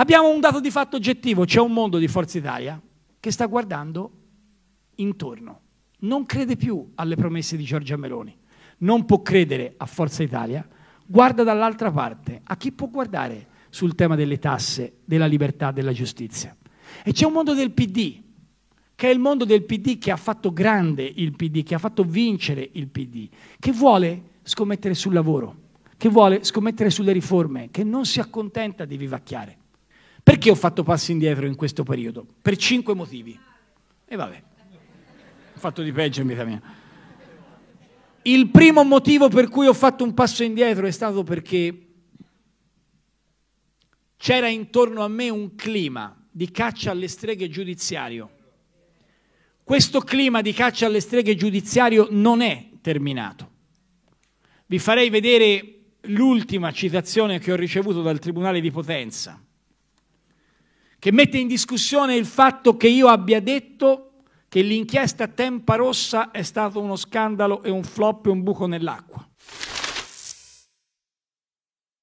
Abbiamo un dato di fatto oggettivo, c'è un mondo di Forza Italia che sta guardando intorno, non crede più alle promesse di Giorgia Meloni, non può credere a Forza Italia, guarda dall'altra parte, a chi può guardare sul tema delle tasse, della libertà, della giustizia. E c'è un mondo del PD, che è il mondo del PD che ha fatto grande il PD, che ha fatto vincere il PD, che vuole scommettere sul lavoro, che vuole scommettere sulle riforme, che non si accontenta di vivacchiare. Perché ho fatto passi indietro in questo periodo? Per cinque motivi. E vabbè, ho fatto di peggio in vita mia. Il primo motivo per cui ho fatto un passo indietro è stato perché c'era intorno a me un clima di caccia alle streghe giudiziario. Questo clima di caccia alle streghe giudiziario non è terminato. Vi farei vedere l'ultima citazione che ho ricevuto dal Tribunale di Potenza che mette in discussione il fatto che io abbia detto che l'inchiesta Tempa Rossa è stato uno scandalo e un flop e un buco nell'acqua.